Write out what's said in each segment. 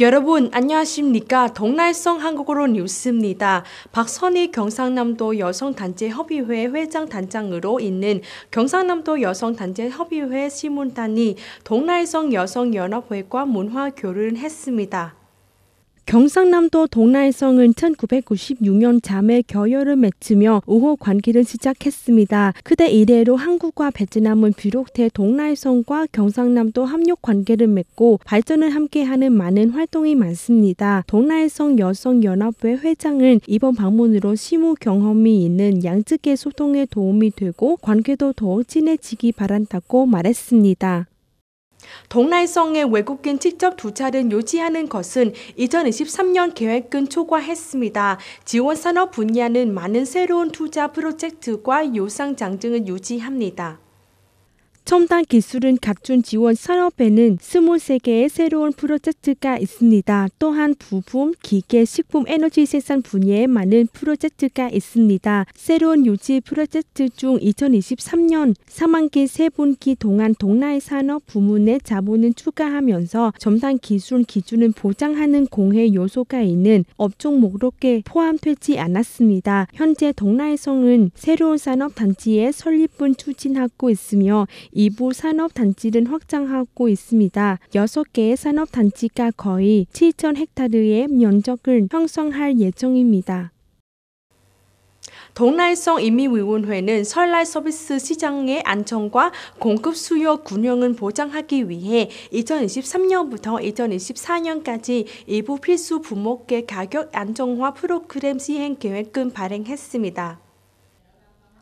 여러분 안녕하십니까 동날성 한국어로 뉴스입니다. 박선희 경상남도 여성단체 협의회 회장 단장으로 있는 경상남도 여성단체 협의회 시문단이 동날성 여성연합회과 문화교류를 했습니다. 경상남도 동라해성은 1996년 자매 겨혈을 맺으며 우호 관계를 시작했습니다. 그대 이래로 한국과 베트남은 비롯해 동라해성과 경상남도 합력 관계를 맺고 발전을 함께하는 많은 활동이 많습니다. 동라해성 여성연합회 회장은 이번 방문으로 심무 경험이 있는 양측의 소통에 도움이 되고 관계도 더욱 친해지기 바란다고 말했습니다. 동라성에 외국인 직접 투자를 유지하는 것은 2023년 계획은 초과했습니다. 지원 산업 분야는 많은 새로운 투자 프로젝트와 요상 장증을 유지합니다. 첨단 기술은 각종 지원 산업에는 23개의 새로운 프로젝트가 있습니다. 또한 부품, 기계, 식품, 에너지 생산 분야에 많은 프로젝트가 있습니다. 새로운 유치 프로젝트 중 2023년 3학기 3분기 동안 동나의 산업 부문의 자본을 추가하면서 첨단 기술 기준을 보장하는 공해 요소가 있는 업종 목록에 포함되지 않았습니다. 현재 동나의성은 새로운 산업 단지의 설립을 추진하고 있으며 일부 산업단지는 확장하고 있습니다. 6개의 산업단지가 거의 7천 헥타르의 면적을 형성할 예정입니다. 동날성 인민위원회는 설날 서비스 시장의 안정과 공급 수요 균형을 보장하기 위해 2023년부터 2024년까지 일부 필수 품목의 가격 안정화 프로그램 시행 계획을 발행했습니다.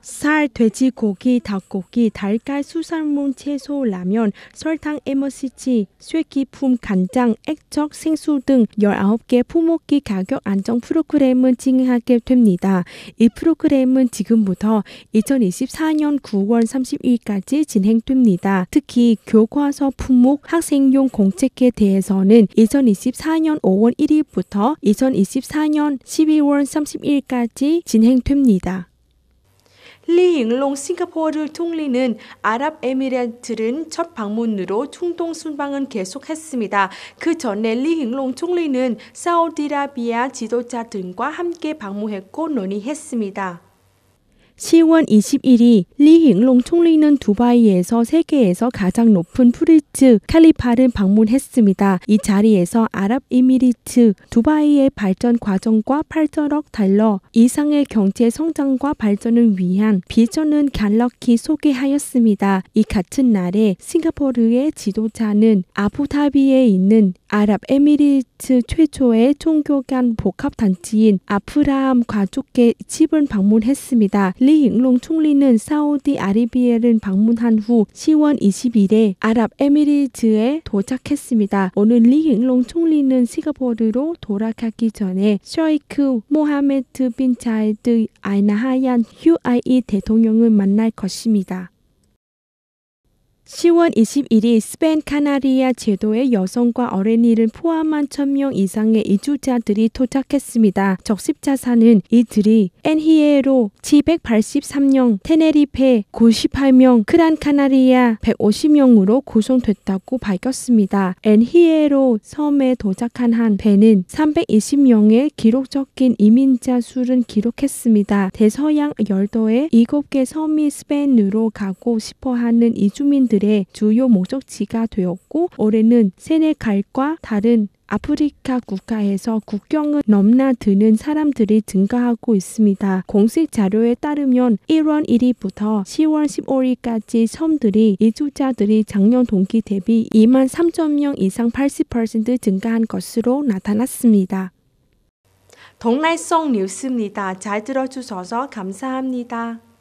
쌀, 돼지고기, 닭고기, 달걀, 수산물, 채소, 라면, 설탕, MSG, 쇠기품, 간장, 액젓, 생수 등 19개 품목기 가격 안정 프로그램을 진행하게 됩니다. 이 프로그램은 지금부터 2024년 9월 30일까지 진행됩니다. 특히 교과서 품목 학생용 공책에 대해서는 2024년 5월 1일부터 2024년 12월 30일까지 진행됩니다. 리잉롱 싱가포르를 통리는 아랍에미리트는 첫 방문으로 충동 순방은 계속했습니다. 그 전에 리잉롱 총리는 사우디라비아 지도자 등과 함께 방문했고 논의했습니다. 10월 21일 리힝롱 총리는 두바이에서 세계에서 가장 높은 프리츠 칼리파를 방문했습니다. 이 자리에서 아랍에미리트 두바이의 발전 과정과 8천억 달러 이상의 경제 성장과 발전을 위한 비전은 갤럭키 소개하였습니다. 이 같은 날에 싱가포르의 지도자는 아부다비에 있는 아랍에미리트 최초의 종교간 복합단지인 아프라함 가족의 집을 방문했습니다. 리 리잉롱 총리는 사우디 아리비에를 방문한 후 10월 20일에 아랍에미리트에 도착했습니다. 오늘 리잉롱 총리는 싱가포르로 돌아가기 전에 셔이크 모하메드 빈 자이드 아이나하얀 UAE 대통령을 만날 것입니다. 10월 21일 스페인 카나리아 제도에 여성과 어린이를 포함한 1000명 이상의 이주자들이 도착했습니다. 적십자사는 이들이 엔히에로 783명, 테네리페 98명, 크란 카나리아 150명으로 구성됐다고 밝혔습니다. 엔히에로 섬에 도착한 한 배는 320명의 기록적인 이민자 수를 기록했습니다. 대서양 열도에 7개 섬이 스페인으로 가고 싶어 하는 이주민들 활동들의 주요 목적지가 되었고 올해는 세네갈과 다른 아프리카 국가에서 국경을 넘나드는 사람들이 증가하고 있습니다. 공식 자료에 따르면 1월 1일부터 10월 15일까지 섬들이 이주자들이 작년 동기 대비 2만 3천 명 이상 80% 증가한 것으로 나타났습니다. 동날성 뉴스입니다. 잘 들어주셔서 감사합니다.